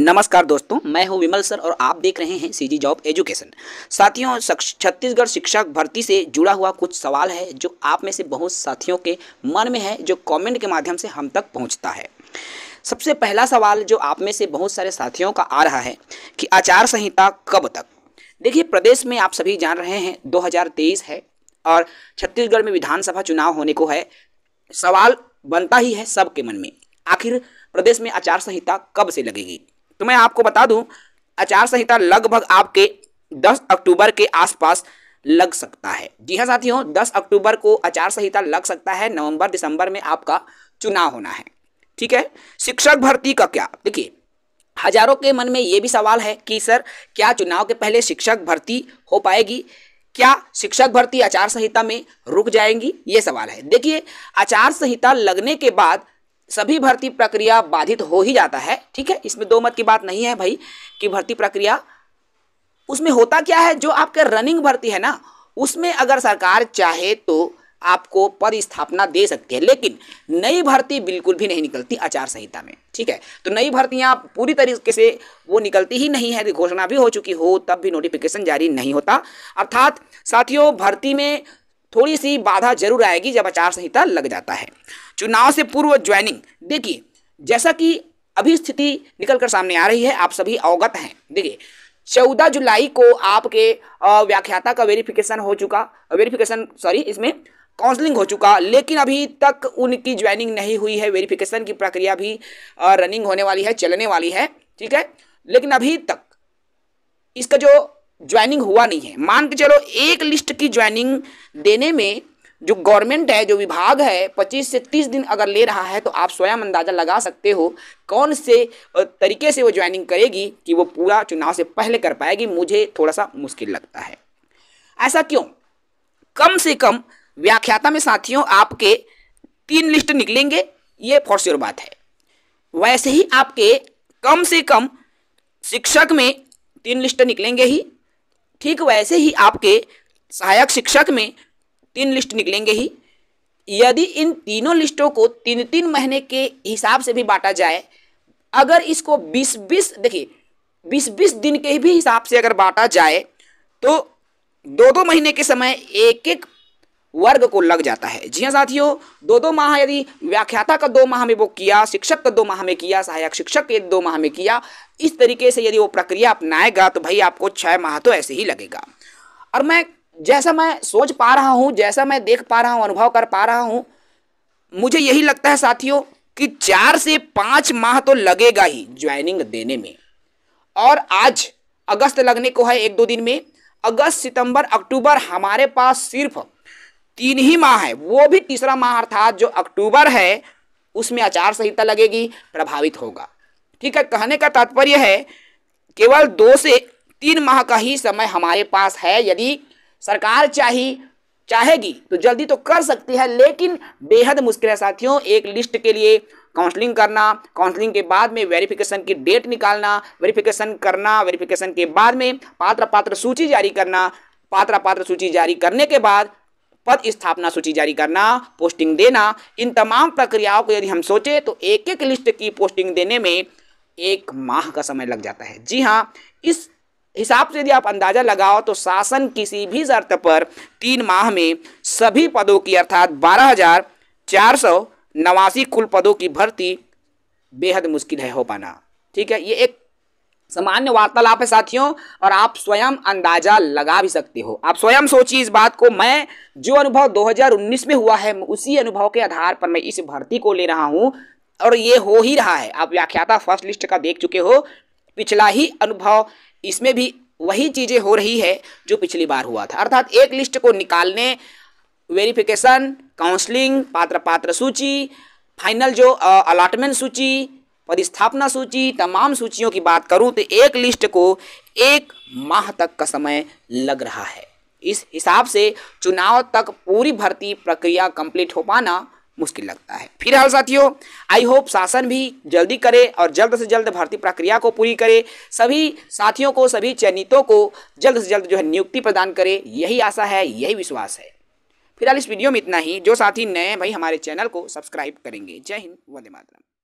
नमस्कार दोस्तों मैं हूं विमल सर और आप देख रहे हैं सीजी जॉब एजुकेशन साथियों छत्तीसगढ़ शिक्षक भर्ती से जुड़ा हुआ कुछ सवाल है जो आप में से बहुत साथियों के मन में है जो कमेंट के माध्यम से हम तक पहुंचता है सबसे पहला सवाल जो आप में से बहुत सारे साथियों का आ रहा है कि आचार संहिता कब तक देखिए प्रदेश में आप सभी जान रहे हैं दो है और छत्तीसगढ़ में विधानसभा चुनाव होने को है सवाल बनता ही है सबके मन में आखिर प्रदेश में आचार संहिता कब से लगेगी तो मैं आपको बता दूं आचार संहिता लगभग आपके 10 अक्टूबर के आसपास लग सकता है जी हाँ साथियों 10 अक्टूबर को आचार संहिता लग सकता है नवंबर दिसंबर में आपका चुनाव होना है ठीक है शिक्षक भर्ती का क्या देखिए हजारों के मन में ये भी सवाल है कि सर क्या चुनाव के पहले शिक्षक भर्ती हो पाएगी क्या शिक्षक भर्ती आचार संहिता में रुक जाएंगी ये सवाल है देखिए आचार संहिता लगने के बाद सभी भर्ती प्रक्रिया बाधित हो ही जाता है ठीक है इसमें दो मत की बात नहीं है भाई कि भर्ती प्रक्रिया उसमें होता क्या है जो आपके रनिंग भर्ती है ना उसमें अगर सरकार चाहे तो आपको पदस्थापना दे सकती है लेकिन नई भर्ती बिल्कुल भी नहीं निकलती आचार संहिता में ठीक है तो नई भर्तियां पूरी तरीके से वो निकलती ही नहीं है घोषणा भी हो चुकी हो तब भी नोटिफिकेशन जारी नहीं होता अर्थात साथियों भर्ती में थोड़ी सी बाधा जरूर आएगी जब आचार संहिता लग जाता है चुनाव से पूर्व ज्वाइनिंग देखिए जैसा कि अभी स्थिति निकल कर सामने आ रही है आप सभी अवगत हैं देखिए चौदह जुलाई को आपके व्याख्याता का वेरिफिकेशन हो चुका वेरिफिकेशन सॉरी इसमें काउंसलिंग हो चुका लेकिन अभी तक उनकी ज्वाइनिंग नहीं हुई है वेरिफिकेशन की प्रक्रिया भी रनिंग होने वाली है चलने वाली है ठीक है लेकिन अभी तक इसका जो ज्वाइनिंग हुआ नहीं है मान के चलो एक लिस्ट की ज्वाइनिंग देने में जो गवर्नमेंट है जो विभाग है 25 से 30 दिन अगर ले रहा है तो आप स्वयं अंदाज़ा लगा सकते हो कौन से तरीके से वो ज्वाइनिंग करेगी कि वो पूरा चुनाव से पहले कर पाएगी मुझे थोड़ा सा मुश्किल लगता है ऐसा क्यों कम से कम व्याख्याता में साथियों आपके तीन लिस्ट निकलेंगे ये फॉर्स्योर बात है वैसे ही आपके कम से कम शिक्षक में तीन लिस्ट निकलेंगे ही ठीक वैसे ही आपके सहायक शिक्षक में तीन लिस्ट निकलेंगे ही यदि इन तीनों लिस्टों को तीन तीन महीने के हिसाब से भी बांटा जाए अगर इसको बीस बीस देखिए बीस बीस दिन के भी हिसाब से अगर बांटा जाए तो दो दो महीने के समय एक एक वर्ग को लग जाता है जी हाँ साथियों दो दो माह यदि व्याख्याता का दो माह में वो किया शिक्षक का दो माह में किया सहायक शिक्षक के दो माह में किया इस तरीके से यदि वो प्रक्रिया अपनाएगा तो भाई आपको छः माह तो ऐसे ही लगेगा और मैं जैसा मैं सोच पा रहा हूँ जैसा मैं देख पा रहा हूँ अनुभव कर पा रहा हूँ मुझे यही लगता है साथियों कि चार से पाँच माह तो लगेगा ही ज्वाइनिंग देने में और आज अगस्त लगने को है एक दो दिन में अगस्त सितंबर अक्टूबर हमारे पास सिर्फ तीन ही माह है वो भी तीसरा माह अर्थात जो अक्टूबर है उसमें आचार संहिता लगेगी प्रभावित होगा ठीक है कहने का तात्पर्य है केवल दो से तीन माह का ही समय हमारे पास है यदि सरकार चाहिए चाहेगी तो जल्दी तो कर सकती है लेकिन बेहद मुश्किल है साथियों एक लिस्ट के लिए काउंसलिंग करना काउंसलिंग के बाद में वेरिफिकेशन की डेट निकालना वेरिफिकेशन करना वेरिफिकेशन के बाद में पात्र पात्र सूची जारी करना पात्र पात्र सूची जारी करने के बाद पद स्थापना सूची जारी करना पोस्टिंग देना इन तमाम प्रक्रियाओं को यदि हम सोचे तो एक एक लिस्ट की पोस्टिंग देने में एक माह का समय लग जाता है जी हाँ इस हिसाब से यदि आप अंदाज़ा लगाओ तो शासन किसी भी शर्त पर तीन माह में सभी पदों की अर्थात बारह हजार चार सौ नवासी कुल पदों की भर्ती बेहद मुश्किल है हो पाना ठीक है ये एक सामान्य वार्तालाप है साथियों और आप स्वयं अंदाजा लगा भी सकते हो आप स्वयं सोचिए इस बात को मैं जो अनुभव 2019 में हुआ है उसी अनुभव के आधार पर मैं इस भर्ती को ले रहा हूं और ये हो ही रहा है आप व्याख्याता फर्स्ट लिस्ट का देख चुके हो पिछला ही अनुभव इसमें भी वही चीज़ें हो रही है जो पिछली बार हुआ था अर्थात एक लिस्ट को निकालने वेरिफिकेशन काउंसलिंग पात्र पात्र सूची फाइनल जो अलाटमेंट सूची पदस्थापना सूची तमाम सूचियों की बात करूं तो एक लिस्ट को एक माह तक का समय लग रहा है इस हिसाब से चुनाव तक पूरी भर्ती प्रक्रिया कंप्लीट हो पाना मुश्किल लगता है फिर हाल साथियों आई होप शासन भी जल्दी करे और जल्द से जल्द भर्ती प्रक्रिया को पूरी करे सभी साथियों को सभी चयनितों को जल्द से जल्द जो है नियुक्ति प्रदान करे यही आशा है यही विश्वास है फिलहाल इस वीडियो में इतना ही जो साथी नए भाई हमारे चैनल को सब्सक्राइब करेंगे जय हिंद वंदे मातरम